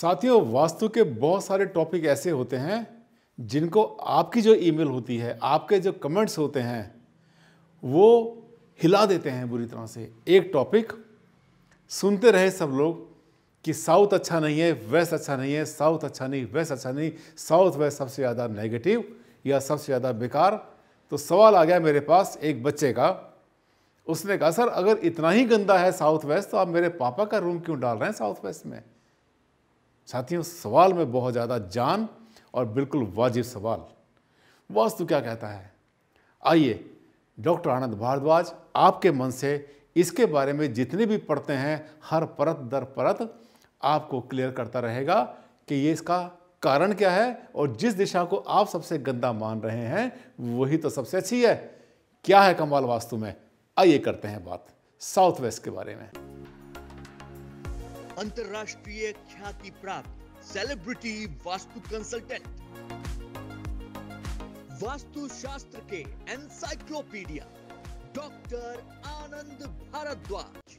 साथियों वास्तु के बहुत सारे टॉपिक ऐसे होते हैं जिनको आपकी जो ईमेल होती है आपके जो कमेंट्स होते हैं वो हिला देते हैं बुरी तरह से एक टॉपिक सुनते रहे सब लोग कि साउथ अच्छा नहीं है वेस्ट अच्छा नहीं है साउथ अच्छा नहीं वेस्ट अच्छा नहीं साउथ वेस्ट सबसे ज़्यादा नेगेटिव या सबसे ज़्यादा बेकार तो सवाल आ गया मेरे पास एक बच्चे का उसने कहा सर अगर इतना ही गंदा है साउथ वेस्ट तो आप मेरे पापा का रूम क्यों डाल रहे हैं साउथ वेस्ट में साथियों सवाल में बहुत ज़्यादा जान और बिल्कुल वाजिब सवाल वास्तु क्या कहता है आइए डॉक्टर आनंद भारद्वाज आपके मन से इसके बारे में जितने भी पढ़ते हैं हर परत दर परत आपको क्लियर करता रहेगा कि ये इसका कारण क्या है और जिस दिशा को आप सबसे गंदा मान रहे हैं वही तो सबसे अच्छी है क्या है कमाल वास्तु में आइए करते हैं बात साउथ वेस्ट के बारे में अंतर्राष्ट्रीय ख्याति प्राप्त सेलिब्रिटी वास्तु कंसल्टेंट वास्तु शास्त्र के एनसाइक्लोपीडिया डॉक्टर आनंद भारद्वाज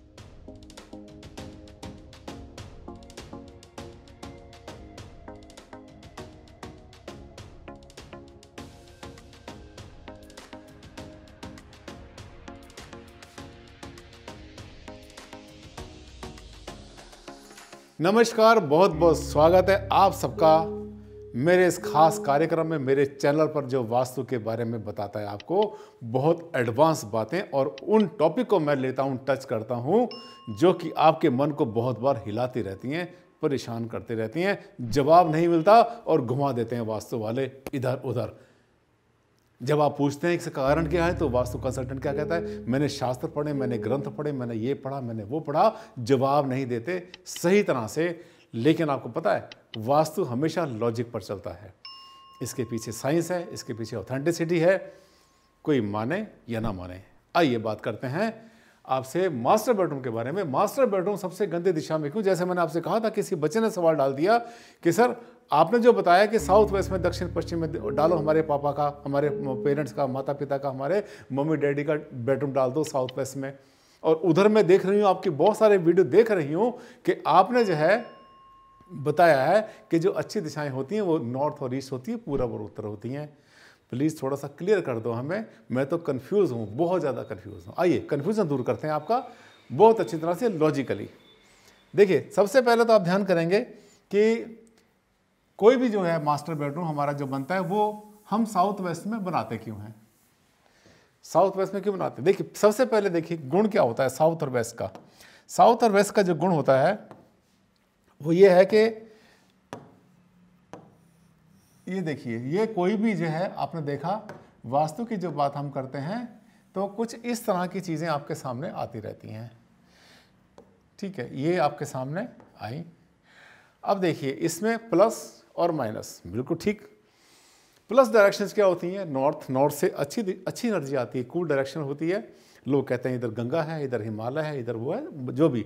नमस्कार बहुत बहुत स्वागत है आप सबका मेरे इस खास कार्यक्रम में मेरे चैनल पर जो वास्तु के बारे में बताता है आपको बहुत एडवांस बातें और उन टॉपिक को मैं लेता हूं टच करता हूं जो कि आपके मन को बहुत बार हिलाती रहती हैं परेशान करती रहती हैं जवाब नहीं मिलता और घुमा देते हैं वास्तु वाले इधर उधर जब आप पूछते हैं इसका कारण क्या है तो वास्तु कंसल्टेंट क्या कहता है मैंने शास्त्र पढ़े मैंने ग्रंथ पढ़े मैंने ये पढ़ा मैंने वो पढ़ा जवाब नहीं देते सही तरह से लेकिन आपको पता है वास्तु हमेशा लॉजिक पर चलता है इसके पीछे साइंस है इसके पीछे ऑथेंटिसिटी है कोई माने या ना माने आइए बात करते हैं आपसे मास्टर बेडरूम के बारे में मास्टर बेडरूम सबसे गंदे दिशा में क्यों जैसे मैंने आपसे कहा था किसी बच्चे ने सवाल डाल दिया कि सर आपने जो बताया कि साउथ वेस्ट में दक्षिण पश्चिम में डालो हमारे पापा का हमारे पेरेंट्स का माता पिता का हमारे मम्मी डैडी का बेडरूम डाल दो साउथ वेस्ट में और उधर मैं देख रही हूँ आपकी बहुत सारे वीडियो देख रही हूँ कि आपने जो है बताया है कि जो अच्छी दिशाएं होती हैं वो नॉर्थ और ईस्ट होती है पूरब और उत्तर होती हैं प्लीज़ थोड़ा सा क्लियर कर दो हमें मैं तो कन्फ्यूज़ हूँ बहुत ज़्यादा कन्फ्यूज़ हूँ आइए कन्फ्यूज़न दूर करते हैं आपका बहुत अच्छी तरह से लॉजिकली देखिए सबसे पहले तो आप ध्यान करेंगे कि कोई भी जो है मास्टर बेडरूम हमारा जो बनता है वो हम साउथ वेस्ट में बनाते क्यों हैं साउथ वेस्ट में क्यों बनाते देखिए सबसे पहले देखिए गुण क्या होता है साउथ और वेस्ट का साउथ और वेस्ट का जो गुण होता है वो ये है कि ये देखिए ये कोई भी जो है आपने देखा वास्तु की जो बात हम करते हैं तो कुछ इस तरह की चीज़ें आपके सामने आती रहती हैं ठीक है ये आपके सामने आई अब देखिए इसमें प्लस और माइनस बिल्कुल ठीक प्लस डायरेक्शंस क्या होती हैं नॉर्थ नॉर्थ से अच्छी अच्छी एनर्जी आती है कूल डायरेक्शन होती है लोग कहते हैं इधर गंगा है इधर हिमालय है इधर वो है जो भी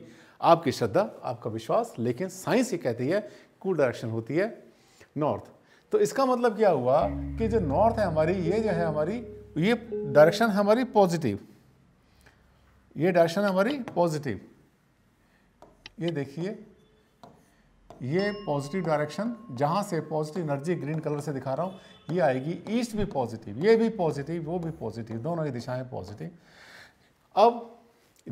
आपकी श्रद्धा आपका विश्वास लेकिन साइंस ये कहती है कूल डायरेक्शन होती है नॉर्थ तो इसका मतलब क्या हुआ कि जो नॉर्थ है हमारी ये जो है हमारी ये डायरेक्शन है हमारी पॉजिटिव ये डायरेक्शन है हमारी पॉजिटिव ये देखिए ये पॉजिटिव डायरेक्शन जहाँ से पॉजिटिव एनर्जी ग्रीन कलर से दिखा रहा हूँ ये आएगी ईस्ट भी पॉजिटिव ये भी पॉजिटिव वो भी पॉजिटिव दोनों की दिशाएं पॉजिटिव अब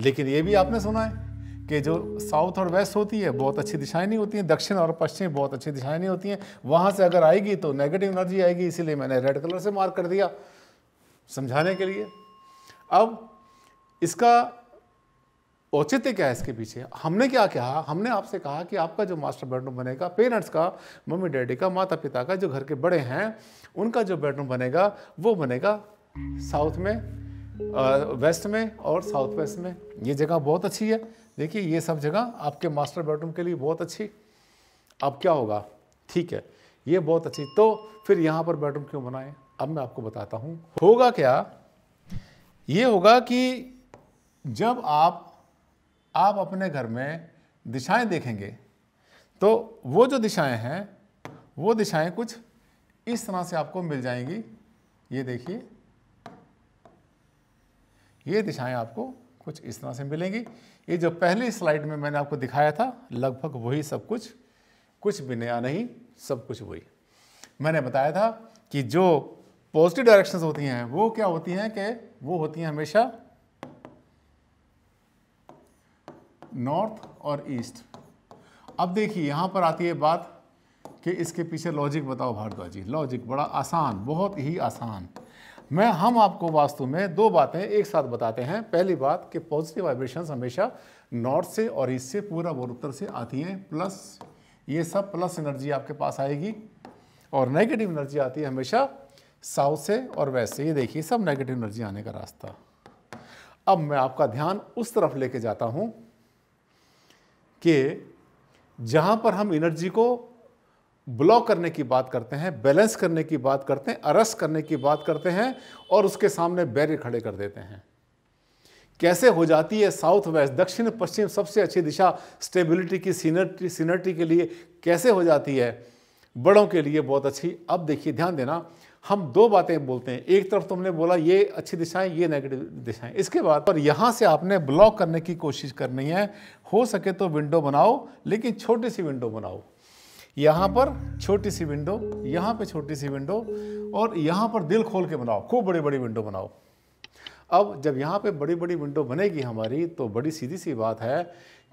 लेकिन ये भी आपने सुना है कि जो साउथ और वेस्ट होती है बहुत अच्छी दिशाएं नहीं होती हैं दक्षिण और पश्चिम बहुत अच्छी दिशाएं नहीं होती हैं वहाँ से अगर आएगी तो नेगेटिव एनर्जी आएगी इसीलिए मैंने रेड कलर से मार्क कर दिया समझाने के लिए अब इसका औचित्य क्या है इसके पीछे हमने क्या कहा हमने आपसे कहा कि आपका जो मास्टर बेडरूम बनेगा पेरेंट्स का मम्मी डैडी का माता पिता का जो घर के बड़े हैं उनका जो बेडरूम बनेगा वो बनेगा साउथ में वेस्ट में और साउथ वेस्ट में ये जगह बहुत अच्छी है देखिए ये सब जगह आपके मास्टर बेडरूम के लिए बहुत अच्छी अब क्या होगा ठीक है ये बहुत अच्छी तो फिर यहाँ पर बेडरूम क्यों बनाएं अब मैं आपको बताता हूँ होगा क्या ये होगा कि जब आप आप अपने घर में दिशाएं देखेंगे तो वो जो दिशाएं हैं वो दिशाएं कुछ इस तरह से आपको मिल जाएंगी ये देखिए ये दिशाएं आपको कुछ इस तरह से मिलेंगी ये जो पहली स्लाइड में मैंने आपको दिखाया था लगभग वही सब कुछ कुछ भी नया नहीं सब कुछ वही मैंने बताया था कि जो पॉजिटिव डायरेक्शंस होती हैं वो क्या होती हैं कि वो होती हैं हमेशा नॉर्थ और ईस्ट अब देखिए यहाँ पर आती है बात कि इसके पीछे लॉजिक बताओ भारद्वाज जी लॉजिक बड़ा आसान बहुत ही आसान मैं हम आपको वास्तु में दो बातें एक साथ बताते हैं पहली बात कि पॉजिटिव वाइब्रेशन हमेशा नॉर्थ से और ईस्ट से पूरा और उत्तर से आती हैं प्लस ये सब प्लस एनर्जी आपके पास आएगी और नेगेटिव एनर्जी आती है हमेशा साउथ से और वेस्ट से ये देखिए सब नेगेटिव एनर्जी आने का रास्ता अब मैं आपका ध्यान उस तरफ लेके जाता हूँ कि जहां पर हम एनर्जी को ब्लॉक करने की बात करते हैं बैलेंस करने की बात करते हैं अरेस्ट करने की बात करते हैं और उसके सामने बैरियर खड़े कर देते हैं कैसे हो जाती है साउथ वेस्ट दक्षिण पश्चिम सबसे अच्छी दिशा स्टेबिलिटी की सीनरटी सीनरटी के लिए कैसे हो जाती है बड़ों के लिए बहुत अच्छी अब देखिए ध्यान देना हम दो बातें बोलते हैं एक तरफ तुमने बोला ये अच्छी दिशाएं ये नेगेटिव दिशाएं इसके बाद पर यहाँ से आपने ब्लॉक करने की कोशिश करनी है हो सके तो विंडो बनाओ लेकिन छोटी सी विंडो बनाओ यहाँ पर छोटी सी विंडो यहाँ पे छोटी सी विंडो और यहाँ पर दिल खोल के बनाओ खूब बड़ी बड़ी विंडो बनाओ अब जब यहाँ पे बड़ी बड़ी विंडो बनेगी हमारी तो बड़ी सीधी सी बात है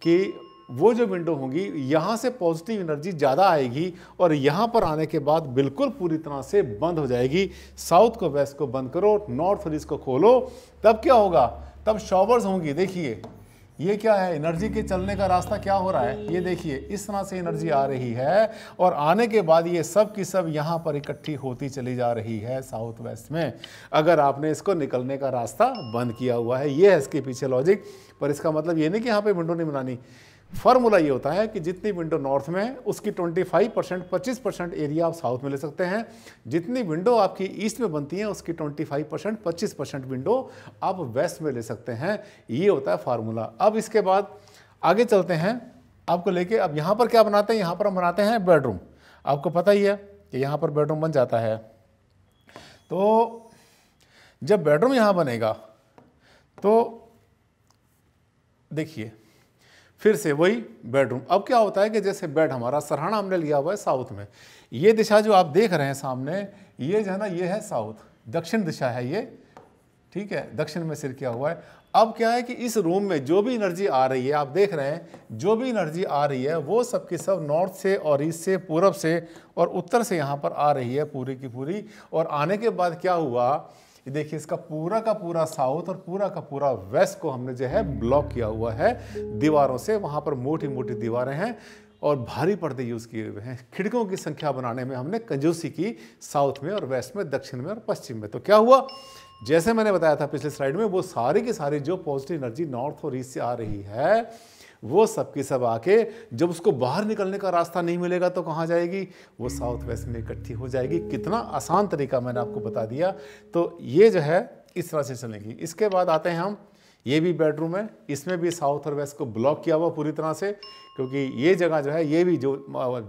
कि वो जो विंडो होंगी यहाँ से पॉजिटिव एनर्जी ज़्यादा आएगी और यहाँ पर आने के बाद बिल्कुल पूरी तरह से बंद हो जाएगी साउथ को वेस्ट को बंद करो नॉर्थ और ईस्ट को खोलो तब क्या होगा तब शॉवर्स होंगी देखिए ये क्या है एनर्जी के चलने का रास्ता क्या हो रहा है ये देखिए इस तरह से एनर्जी आ रही है और आने के बाद ये सब की सब यहाँ पर इकट्ठी होती चली जा रही है साउथ वेस्ट में अगर आपने इसको निकलने का रास्ता बंद किया हुआ है ये है इसके पीछे लॉजिक पर इसका मतलब ये नहीं कि यहाँ पे विंडो नहीं बनानी फार्मूला ये होता है कि जितनी विंडो नॉर्थ में उसकी 25 परसेंट पच्चीस परसेंट एरिया आप साउथ में ले सकते हैं जितनी विंडो आपकी ईस्ट में बनती है उसकी 25 परसेंट पच्चीस परसेंट विंडो आप वेस्ट में ले सकते हैं ये होता है फार्मूला अब इसके बाद आगे चलते हैं आपको लेके अब यहाँ पर क्या बनाते हैं यहाँ पर हम बनाते हैं बेडरूम आपको पता ही है कि यहाँ पर बेडरूम बन जाता है तो जब बेडरूम यहाँ बनेगा तो देखिए फिर से वही बेडरूम अब क्या होता है कि जैसे बेड हमारा सरहाना हमने लिया हुआ है साउथ में ये दिशा जो आप देख रहे हैं सामने ये जो है ना ये है साउथ दक्षिण दिशा है ये ठीक है दक्षिण में सिर किया हुआ है अब क्या है कि इस रूम में जो भी एनर्जी आ रही है आप देख रहे हैं जो भी एनर्जी आ रही है वो सब की सब नॉर्थ से और ईस्ट से पूरब से और उत्तर से यहाँ पर आ रही है पूरी की पूरी और आने के बाद क्या हुआ ये देखिए इसका पूरा का पूरा साउथ और पूरा का पूरा वेस्ट को हमने जो है ब्लॉक किया हुआ है दीवारों से वहाँ पर मोटी मोटी दीवारें हैं और भारी पर्दे यूज़ किए हुए हैं खिड़कियों की संख्या बनाने में हमने कंजूसी की साउथ में और वेस्ट में दक्षिण में और पश्चिम में तो क्या हुआ जैसे मैंने बताया था पिछले स्लाइड में वो सारी की सारी जो पॉजिटिव एनर्जी नॉर्थ और ईस्ट से आ रही है वो सब सब आके जब उसको बाहर निकलने का रास्ता नहीं मिलेगा तो कहाँ जाएगी वो साउथ वेस्ट में इकट्ठी हो जाएगी कितना आसान तरीका मैंने आपको बता दिया तो ये जो है इस तरह से चलेगी इसके बाद आते हैं हम ये भी बेडरूम है इसमें भी साउथ और वेस्ट को ब्लॉक किया हुआ पूरी तरह से क्योंकि ये जगह जो है ये भी जो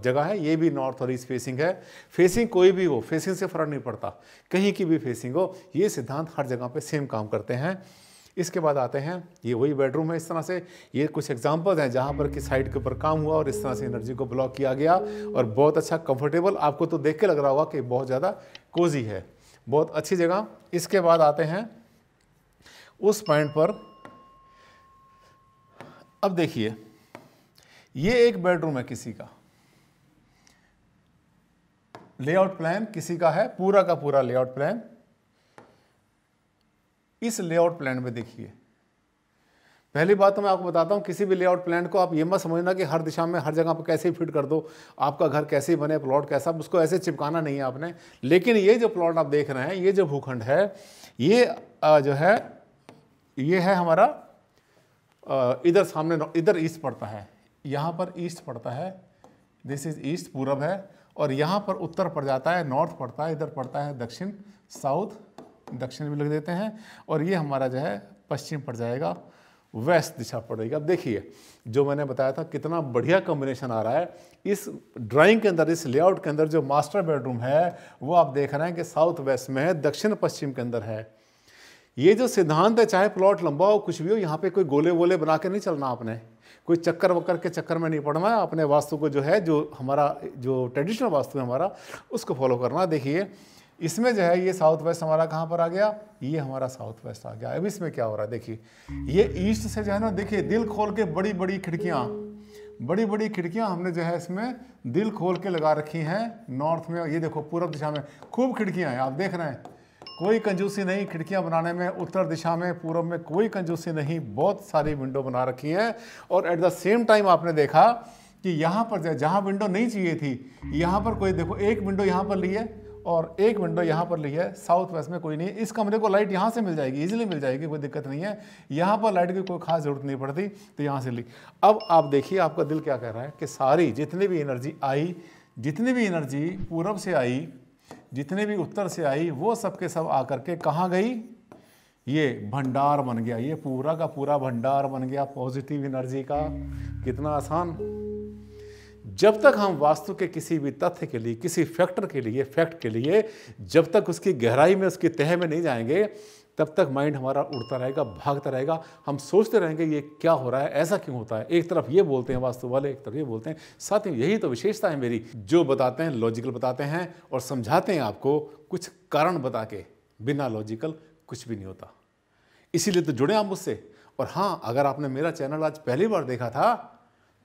जगह है ये भी नॉर्थ और ईस्ट फेसिंग है फेसिंग कोई भी हो फेसिंग से फ़र्क नहीं पड़ता कहीं की भी फेसिंग हो ये सिद्धांत हर जगह पे सेम काम करते हैं इसके बाद आते हैं ये वही बेडरूम है इस तरह से ये कुछ एग्जांपल्स हैं जहाँ पर कि साइड के ऊपर काम हुआ और इस तरह से एनर्जी को ब्लॉक किया गया और बहुत अच्छा कंफर्टेबल आपको तो देख के लग रहा होगा कि बहुत ज़्यादा कोजी है बहुत अच्छी जगह इसके बाद आते हैं उस पॉइंट पर अब देखिए ये एक बेडरूम है किसी का लेआउट प्लान किसी का है पूरा का पूरा लेआउट प्लान इस लेआउट प्लान में देखिए पहली बात तो मैं आपको बताता हूँ किसी भी लेआउट प्लान को आप ये मत समझना कि हर दिशा में हर जगह पर कैसे फिट कर दो आपका घर कैसे बने प्लॉट कैसा उसको ऐसे चिपकाना नहीं है आपने लेकिन ये जो प्लॉट आप देख रहे हैं ये जो भूखंड है ये जो है ये है हमारा इधर सामने इधर ईस्ट पड़ता है यहाँ पर ईस्ट पड़ता है दिस इज ईस्ट पूरब है और यहाँ पर उत्तर पड़ जाता है नॉर्थ पड़ता है इधर पड़ता है दक्षिण साउथ दक्षिण भी लिख देते हैं और ये हमारा जो है पश्चिम पड़ जाएगा वेस्ट दिशा पड़ेगी अब देखिए जो मैंने बताया था कितना बढ़िया कॉम्बिनेशन आ रहा है इस ड्राइंग के अंदर इस लेआउट के अंदर जो मास्टर बेडरूम है वो आप देख रहे हैं कि साउथ वेस्ट में है दक्षिण पश्चिम के अंदर है ये जो सिद्धांत है चाहे प्लॉट लंबा हो कुछ भी हो यहाँ पे कोई गोले वोले बना के नहीं चलना आपने कोई चक्कर वक्कर के चक्कर में नहीं पड़ना है अपने वास्तु को जो है जो हमारा जो ट्रेडिशनल वास्तु है हमारा उसको फॉलो करना देखिए इसमें जो है ये साउथ वेस्ट हमारा कहाँ पर आ गया ये हमारा साउथ वेस्ट आ गया अब इसमें क्या हो रहा है देखिए ये ईस्ट से जो है ना देखिए दिल खोल के बड़ी बड़ी खिड़कियाँ बड़ी बड़ी खिड़कियाँ हमने जो है इसमें दिल खोल के लगा रखी हैं नॉर्थ में ये देखो पूर्व दिशा में खूब खिड़कियाँ हैं आप देख रहे हैं कोई कंजूसी नहीं खिड़कियां बनाने में उत्तर दिशा में पूर्व में कोई कंजूसी नहीं बहुत सारी विंडो बना रखी है और एट द सेम टाइम आपने देखा कि यहाँ पर जहाँ विंडो नहीं चाहिए थी यहाँ पर कोई देखो एक विंडो यहाँ पर ली है और एक विंडो यहाँ पर ली है साउथ वेस्ट में कोई नहीं इस कमरे को लाइट यहाँ से मिल जाएगी इजीली मिल जाएगी कोई दिक्कत नहीं है यहाँ पर लाइट की कोई खास ज़रूरत नहीं पड़ती तो यहाँ से ली अब आप देखिए आपका दिल क्या कह रहा है कि सारी जितनी भी एनर्जी आई जितनी भी एनर्जी पूर्व से आई जितने भी उत्तर से आई वो सब के सब आ करके कहाँ गई ये भंडार बन गया ये पूरा का पूरा भंडार बन गया पॉजिटिव एनर्जी का कितना आसान जब तक हम वास्तु के किसी भी तथ्य के लिए किसी फैक्टर के लिए फैक्ट के लिए जब तक उसकी गहराई में उसकी तह में नहीं जाएंगे तब तक माइंड हमारा उड़ता रहेगा भागता रहेगा हम सोचते रहेंगे ये क्या हो रहा है ऐसा क्यों होता है एक तरफ ये बोलते हैं वास्तु वाले एक तरफ ये बोलते हैं साथ ही यही तो विशेषता है मेरी जो बताते हैं लॉजिकल बताते हैं और समझाते हैं आपको कुछ कारण बता के बिना लॉजिकल कुछ भी नहीं होता इसीलिए तो जुड़े आप मुझसे और हाँ अगर आपने मेरा चैनल आज पहली बार देखा था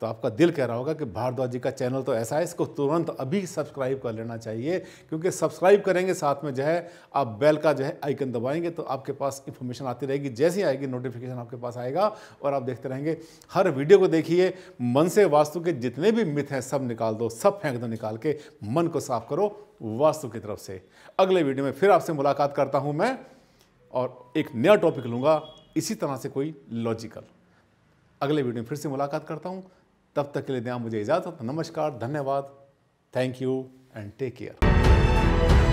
तो आपका दिल कह रहा होगा कि भारद्वाज जी का चैनल तो ऐसा है इसको तुरंत अभी सब्सक्राइब कर लेना चाहिए क्योंकि सब्सक्राइब करेंगे साथ में जो है आप बेल का जो है आइकन दबाएंगे तो आपके पास इन्फॉर्मेशन आती रहेगी जैसे ही आएगी नोटिफिकेशन आपके पास आएगा और आप देखते रहेंगे हर वीडियो को देखिए मन से वास्तु के जितने भी मिथ हैं सब निकाल दो सब फेंक दो निकाल के मन को साफ करो वास्तु की तरफ से अगले वीडियो में फिर आपसे मुलाकात करता हूँ मैं और एक नया टॉपिक लूँगा इसी तरह से कोई लॉजिकल अगले वीडियो में फिर से मुलाकात करता हूँ तब तक के लिए दें मुझे इजाज़त नमस्कार धन्यवाद thank you and take care